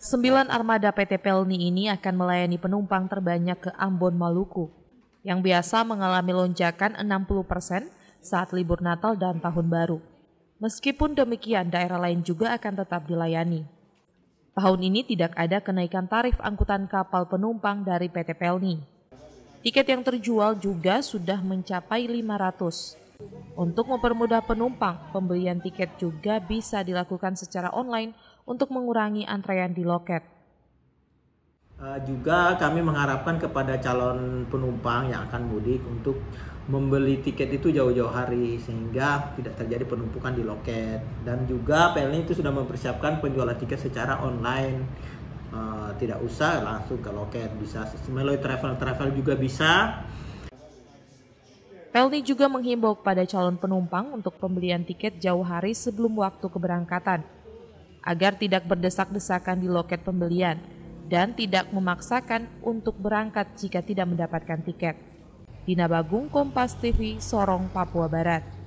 Sembilan armada PT Pelni ini akan melayani penumpang terbanyak ke Ambon, Maluku, yang biasa mengalami lonjakan 60 persen saat libur Natal dan Tahun Baru. Meskipun demikian, daerah lain juga akan tetap dilayani. Tahun ini tidak ada kenaikan tarif angkutan kapal penumpang dari PT Pelni. Tiket yang terjual juga sudah mencapai 500. Untuk mempermudah penumpang, pembelian tiket juga bisa dilakukan secara online untuk mengurangi antrean di loket. Uh, juga kami mengharapkan kepada calon penumpang yang akan mudik untuk membeli tiket itu jauh-jauh hari sehingga tidak terjadi penumpukan di loket dan juga PLN itu sudah mempersiapkan penjualan tiket secara online uh, tidak usah langsung ke loket bisa melalui travel travel juga bisa Pelni juga menghimbau kepada calon penumpang untuk pembelian tiket jauh hari sebelum waktu keberangkatan, agar tidak berdesak-desakan di loket pembelian dan tidak memaksakan untuk berangkat jika tidak mendapatkan tiket. Dina Bagung, Kompas TV, Sorong, Papua Barat.